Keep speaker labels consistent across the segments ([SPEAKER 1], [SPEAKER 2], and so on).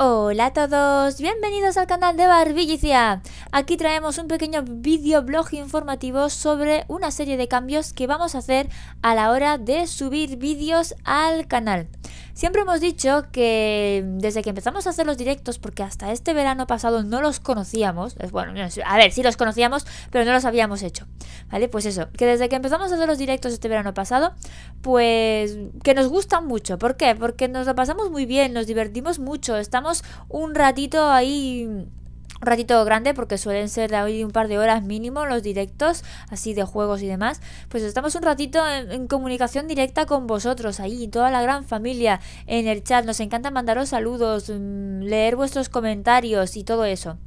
[SPEAKER 1] Hola a todos, bienvenidos al canal de Barbillicia. Aquí traemos un pequeño videoblog informativo sobre una serie de cambios que vamos a hacer a la hora de subir vídeos al canal. Siempre hemos dicho que desde que empezamos a hacer los directos, porque hasta este verano pasado no los conocíamos, bueno, a ver, sí los conocíamos, pero no los habíamos hecho, ¿vale? Pues eso, que desde que empezamos a hacer los directos este verano pasado, pues que nos gustan mucho. ¿Por qué? Porque nos lo pasamos muy bien, nos divertimos mucho, estamos un ratito ahí un ratito grande porque suelen ser de hoy un par de horas mínimo los directos así de juegos y demás pues estamos un ratito en, comunicación directa con vosotros ahí toda la gran familia en el chat nos encanta mandaros saludos mm, leer vuestros comentarios y todo eso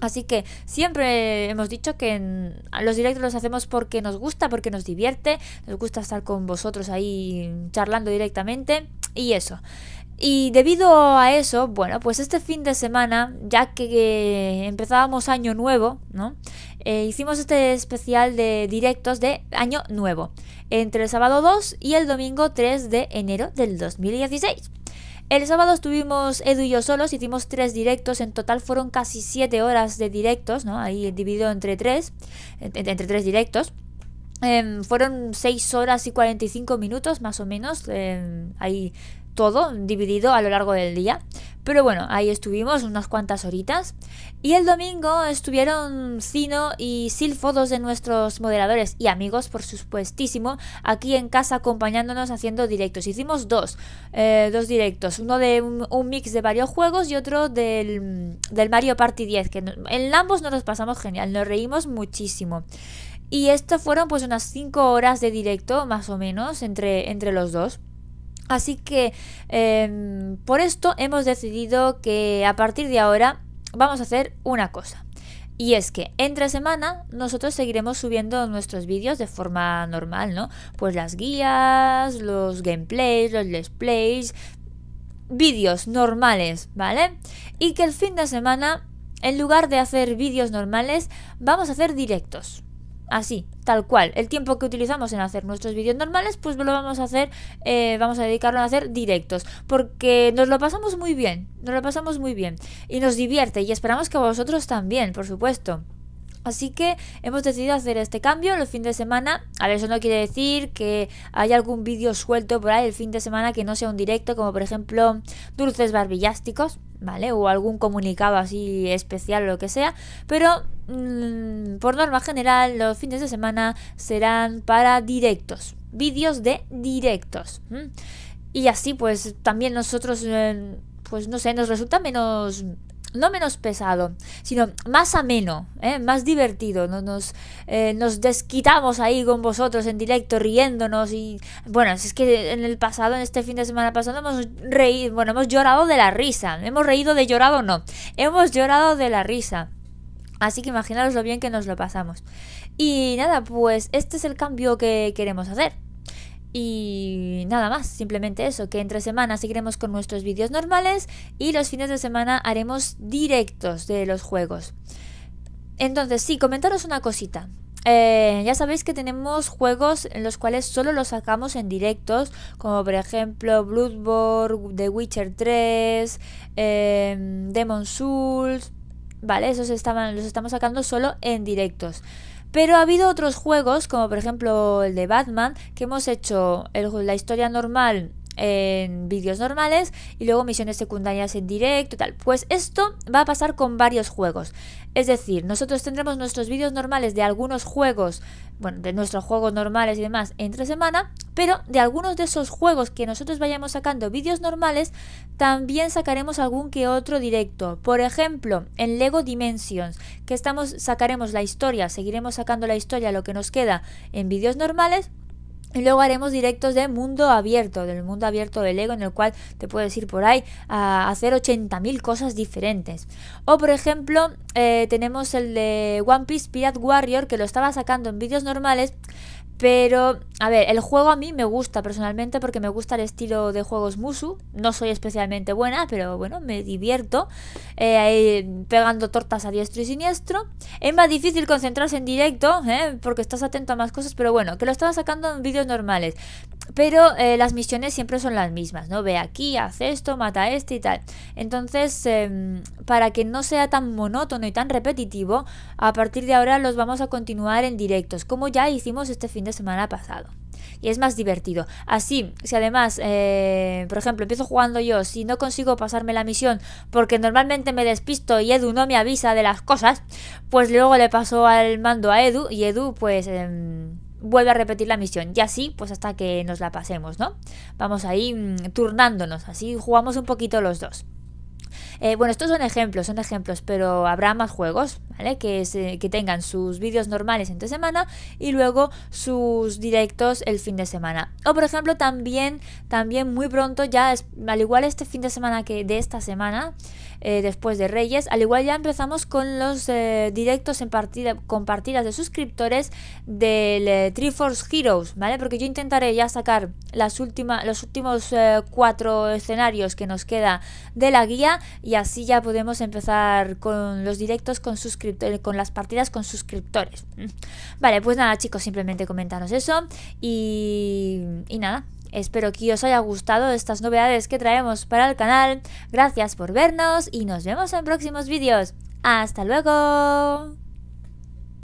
[SPEAKER 1] Así que siempre hemos dicho que los directos los hacemos porque nos gusta, porque nos divierte, nos gusta estar con vosotros ahí charlando directamente y eso. Y debido a eso, bueno, pues este fin de semana, ya que, eh, empezábamos año nuevo, ¿no? Eh, hicimos este especial de directos de año nuevo, entre el sábado 2 y el domingo 3 de enero del 2016. El sábado estuvimos Edu y yo solos, hicimos tres directos, en total fueron casi 7 horas de directos, ¿no? Ahí dividido entre tres, entre tres directos. Em, fueron 6 horas y 45 minutos más o menos. Em, ahí todo dividido a lo largo del día. Pero bueno, ahí estuvimos unas cuantas horitas. Y el domingo estuvieron Cino y Silfo, dos de nuestros moderadores y amigos, por supuestísimo, aquí en casa acompañándonos haciendo directos. Hicimos dos, eh, dos directos, uno de un, mix de varios juegos y otro del, del Mario Party 10, que en ambos nos pasamos genial, nos reímos muchísimo. Y esto fueron pues unas 5 horas de directo, más o menos, entre, entre los dos. Así que em, por esto hemos decidido que a partir de ahora vamos a hacer una cosa. Y es que entre semana nosotros seguiremos subiendo nuestros vídeos de forma normal, ¿no? Pues las guías, los gameplays, los let's plays, vídeos normales, ¿vale? Y que el fin de semana, en lugar de hacer vídeos normales, vamos a hacer directos así, tal cual. El tiempo que utilizamos en hacer nuestros vídeos normales, pues lo vamos a hacer, eh, vamos a dedicarlo a hacer directos, porque nos lo pasamos muy bien, nos lo pasamos muy bien y nos divierte y esperamos que a vosotros también, por supuesto. Así que hemos decidido hacer este cambio los fin de semana. A ver, eso no quiere decir que haya algún vídeo suelto por ahí el fin de semana que no sea un directo, como por ejemplo dulces barbillásticos. ¿vale? O algún comunicado así especial, lo que sea, pero mm, por norma general los fines de semana serán para directos, vídeos de directos. Y así pues también nosotros, eh, pues no sé, nos resulta menos no menos pesado, sino más ameno, ¿eh? más divertido. Nos, eh, nos, desquitamos ahí con vosotros en directo, riéndonos. Y bueno, es que en el pasado, en este fin de semana pasado, hemos reído, bueno, hemos llorado de la risa. Hemos reído de llorado, no. Hemos llorado de la risa. Así que imaginaros lo bien que nos lo pasamos. Y nada, pues este es el cambio que queremos hacer. Y nada más, simplemente eso, que entre semana seguiremos con nuestros vídeos normales y los fines de semana haremos directos de los juegos. Entonces, sí, comentaros una cosita. Eh, ya sabéis que tenemos juegos en los cuales solo los sacamos en directos, como por ejemplo Bloodborne, The Witcher 3, eh, Demon's Souls, ¿vale? Esos estaban, los estamos sacando solo en directos. Pero ha habido otros juegos, como por ejemplo el de Batman, que hemos hecho la historia normal en vídeos normales y luego misiones secundarias en directo tal. Pues esto va a pasar con varios juegos. Es decir, nosotros tendremos nuestros vídeos normales de algunos juegos, bueno, de nuestros juegos normales y demás entre semana, pero de algunos de esos juegos que nosotros vayamos sacando vídeos normales, también sacaremos algún que otro directo. Por ejemplo, en Lego Dimensions, que estamos sacaremos la historia, seguiremos sacando la historia lo que nos queda en vídeos normales, y luego haremos directos de mundo abierto, del mundo abierto del ego, en el cual te puedes ir por ahí a hacer 80.000 cosas diferentes. O por ejemplo, eh, tenemos el de One Piece Pirate Warrior, que lo estaba sacando en vídeos normales, pero a ver, el juego a mí me gusta personalmente porque me gusta el estilo de juegos Musu. No soy especialmente buena, pero bueno, me divierto eh, pegando tortas a diestro y siniestro. Es más difícil concentrarse en directo ¿eh? porque estás atento a más cosas, pero bueno, que lo estaba sacando en vídeos normales. Pero eh, las misiones siempre son las mismas, ¿no? Ve aquí, haz esto, mata este y tal. Entonces, em, para que no sea tan monótono y tan repetitivo, a partir de ahora los vamos a continuar en directos, como ya hicimos este fin de semana pasado. Y es más divertido. Así, si además, eh, por ejemplo, empiezo jugando yo, si no consigo pasarme la misión porque normalmente me despisto y Edu no me avisa de las cosas, pues luego le paso al mando a Edu y Edu pues... Em, vuelve a repetir la misión. Y así, pues hasta que nos la pasemos, ¿no? Vamos ahí mm, turnándonos, así jugamos un poquito los dos. Eh, bueno, estos son ejemplos, son ejemplos, pero habrá más juegos. Eh, que, tengan sus vídeos normales entre semana y luego sus directos el fin de semana. O por ejemplo, también, también muy pronto, ya al igual este fin de semana que de esta semana, eh, después de Reyes, al igual ya empezamos con los eh, directos en partida, con partidas de suscriptores del Tree Force Heroes, ¿vale? Porque yo intentaré ya sacar las los últimos cuatro escenarios que nos queda de la guía y así ya podemos empezar con los directos con suscriptores con las partidas con suscriptores. Mm. Vale, pues nada chicos, simplemente comentaros eso y, y nada. Espero que os haya gustado estas novedades que traemos para el canal. Gracias por vernos y nos vemos en próximos vídeos. ¡Hasta luego!